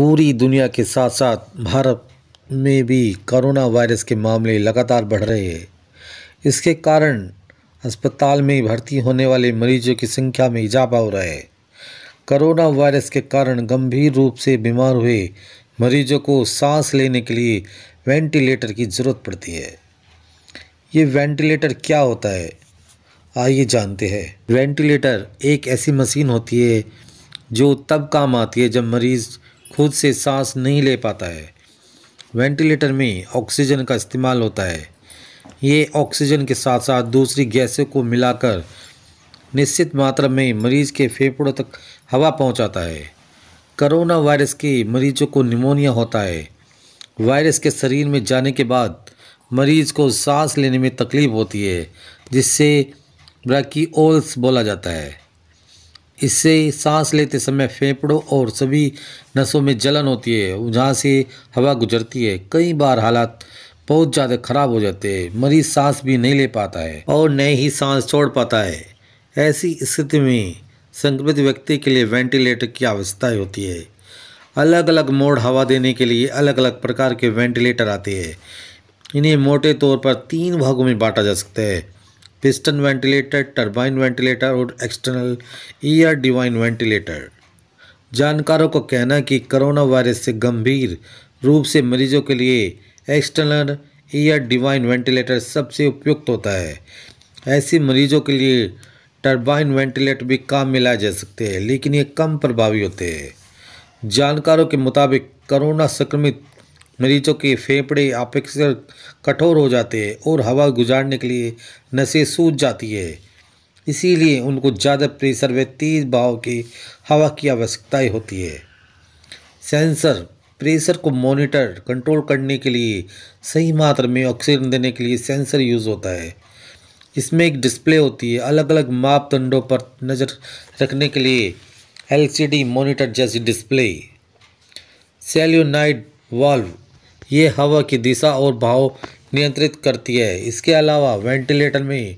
पूरी दुनिया के साथ साथ भारत में भी कोरोना वायरस के मामले लगातार बढ़ रहे हैं इसके कारण अस्पताल में भर्ती होने वाले मरीजों की संख्या में इजाफा हो रहा है कोरोना वायरस के कारण गंभीर रूप से बीमार हुए मरीजों को सांस लेने के लिए वेंटिलेटर की ज़रूरत पड़ती है ये वेंटिलेटर क्या होता है आइए जानते हैं वेंटिलेटर एक ऐसी मशीन होती है जो तब काम आती है जब मरीज़ खुद से सांस नहीं ले पाता है वेंटिलेटर में ऑक्सीजन का इस्तेमाल होता है ये ऑक्सीजन के साथ साथ दूसरी गैसों को मिलाकर निश्चित मात्रा में मरीज के फेफड़ों तक हवा पहुंचाता है करोना वायरस के मरीजों को निमोनिया होता है वायरस के शरीर में जाने के बाद मरीज को सांस लेने में तकलीफ होती है जिससे ब्रैकी ओल्स बोला जाता है इससे सांस लेते समय फेफड़ों और सभी नसों में जलन होती है जहाँ से हवा गुजरती है कई बार हालात बहुत ज़्यादा खराब हो जाते हैं मरीज सांस भी नहीं ले पाता है और न ही सांस छोड़ पाता है ऐसी स्थिति में संक्रमित व्यक्ति के लिए वेंटिलेटर की आवश्यकता होती है अलग अलग मोड हवा देने के लिए अलग अलग प्रकार के वेंटिलेटर आते हैं इन्हें मोटे तौर पर तीन भागों में बांटा जा सकता है पिस्टन वेंटिलेटर टरबाइन वेंटिलेटर और एक्सटर्नल ईयर डिवाइन वेंटिलेटर जानकारों का कहना है कि कोरोना वायरस से गंभीर रूप से मरीजों के लिए एक्सटर्नल ईयर डिवाइन वेंटिलेटर सबसे उपयुक्त होता है ऐसे मरीजों के लिए टरबाइन वेंटिलेटर भी काम में लाए जा सकते हैं लेकिन ये कम प्रभावी होते हैं जानकारों के मुताबिक कोरोना संक्रमित मरीजों के फेफड़े अपेक्षित कठोर हो जाते हैं और हवा गुजारने के लिए नसें सूज जाती है इसीलिए उनको ज़्यादा प्रेशर व तेज भाव की हवा की आवश्यकताएँ होती है सेंसर प्रेशर को मॉनिटर कंट्रोल करने के लिए सही मात्रा में ऑक्सीजन देने के लिए सेंसर यूज़ होता है इसमें एक डिस्प्ले होती है अलग अलग मापदंडों पर नज़र रखने के लिए एलसीडी मॉनिटर जैसी डिस्प्ले सेल्यूनाइड वाल्व ये हवा की दिशा और भाव नियंत्रित करती है इसके अलावा वेंटिलेटर में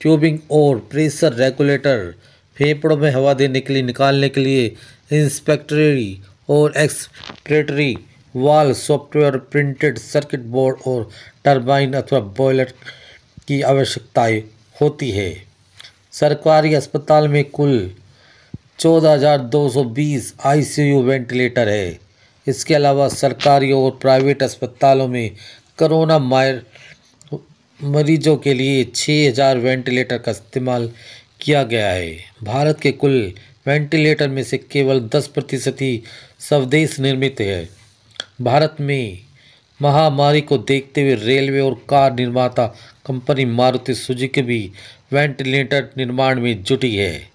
ट्यूबिंग और प्रेशर रेगुलेटर फेफड़ों में हवा देने के लिए निकालने के लिए इंस्पेक्टरी और expiratory valve software printed circuit board और टरबाइन अथवा बॉयलर की आवश्यकताएँ होती है सरकारी अस्पताल में कुल चौदह हजार दो सौ बीस आई वेंटिलेटर है इसके अलावा सरकारी और प्राइवेट अस्पतालों में करोना मायर मरीजों के लिए 6000 वेंटिलेटर का इस्तेमाल किया गया है भारत के कुल वेंटिलेटर में से केवल 10 प्रतिशत ही स्वदेश निर्मित है भारत में महामारी को देखते हुए रेलवे और कार निर्माता कंपनी मारुति सुजुकी भी वेंटिलेटर निर्माण में जुटी है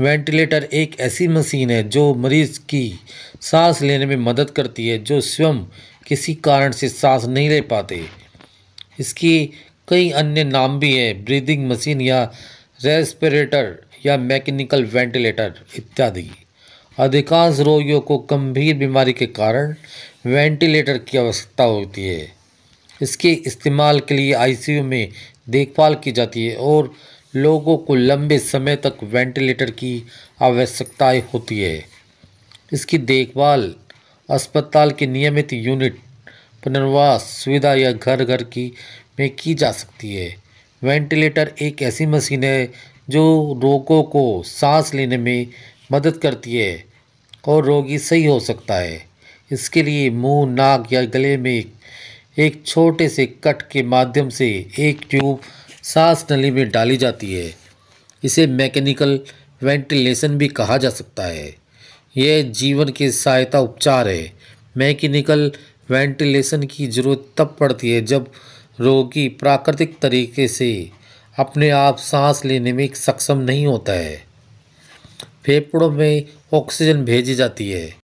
वेंटिलेटर एक ऐसी मशीन है जो मरीज की सांस लेने में मदद करती है जो स्वयं किसी कारण से सांस नहीं ले पाते इसकी कई अन्य नाम भी हैं ब्रीदिंग मशीन या रेस्पिरेटर या मैकेनिकल वेंटिलेटर इत्यादि अधिकांश रोगियों को गंभीर बीमारी के कारण वेंटिलेटर की आवश्यकता होती है इसके इस्तेमाल के लिए आईसीयू में देखभाल की जाती है और लोगों को लंबे समय तक वेंटिलेटर की आवश्यकताएँ होती है इसकी देखभाल अस्पताल के नियमित यूनिट पुनर्वास सुविधा या घर घर की में की जा सकती है वेंटिलेटर एक ऐसी मशीन है जो रोगों को सांस लेने में मदद करती है और रोगी सही हो सकता है इसके लिए मुंह, नाक या गले में एक छोटे से कट के माध्यम से एक ट्यूब सांस नली में डाली जाती है इसे मैकेनिकल वेंटिलेशन भी कहा जा सकता है यह जीवन के सहायता उपचार है मैकेनिकल वेंटिलेशन की ज़रूरत तब पड़ती है जब रोगी प्राकृतिक तरीके से अपने आप सांस लेने में सक्षम नहीं होता है फेफड़ों में ऑक्सीजन भेजी जाती है